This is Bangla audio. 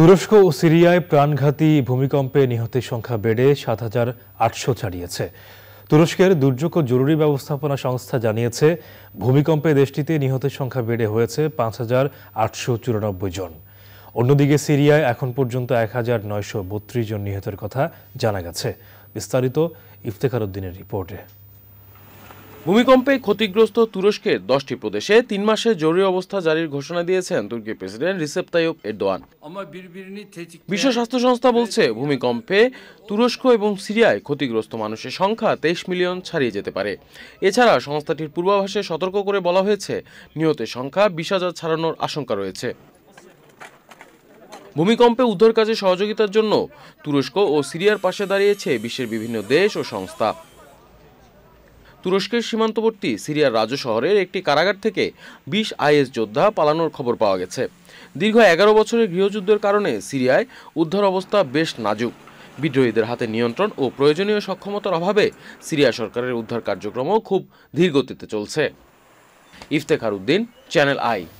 তুরস্ক ও সিরিয়ায় প্রাণঘাতী ভূমিকম্পে নিহতের সংখ্যা বেড়ে সাত হাজার আটশো ছাড়িয়েছে তুরস্কের দুর্যোগ ও জরুরি ব্যবস্থাপনা সংস্থা জানিয়েছে ভূমিকম্পে দেশটিতে নিহতের সংখ্যা বেড়ে হয়েছে পাঁচ হাজার আটশো চুরানব্বই জন অন্যদিকে সিরিয়ায় এখন পর্যন্ত এক হাজার নয়শো বত্রিশ জন নিহতের কথা জানা গেছে বিস্তারিত ইফতেখার উদ্দিনের রিপোর্টে ভূমিকম্পে ক্ষতিগ্রস্ত তুরস্কের দশটি প্রদেশে তিন মাসে জরুরি অবস্থা জারির ঘোষণা দিয়েছেন তুর্কি প্রেসিডেন্ট রিসেপ তাইব এরদোয়ান বিশ্ব স্বাস্থ্য সংস্থা বলছে ভূমিকম্পে তুরস্ক এবং সিরিয়ায় ক্ষতিগ্রস্ত মানুষের সংখ্যা তেইশ মিলিয়ন ছাড়িয়ে যেতে পারে এছাড়া সংস্থাটির পূর্বাভাসে সতর্ক করে বলা হয়েছে নিহতের সংখ্যা বিশ হাজার ছাড়ানোর আশঙ্কা রয়েছে ভূমিকম্পে উদ্ধার কাজে সহযোগিতার জন্য তুরস্ক ও সিরিয়ার পাশে দাঁড়িয়েছে বিশ্বের বিভিন্ন দেশ ও সংস্থা তুরস্কের সীমান্তবর্তী সিরিয়ার রাজু শহরের একটি কারাগার থেকে বিশ আইএস যোদ্ধা পালানোর খবর পাওয়া গেছে দীর্ঘ এগারো বছরের গৃহযুদ্ধের কারণে সিরিয়ায় উদ্ধার অবস্থা বেশ নাজুক বিদ্রোহীদের হাতে নিয়ন্ত্রণ ও প্রয়োজনীয় সক্ষমতার অভাবে সিরিয়া সরকারের উদ্ধার কার্যক্রমও খুব ধীরগতিতে চলছে ইফতেখার উদ্দিন চ্যানেল আই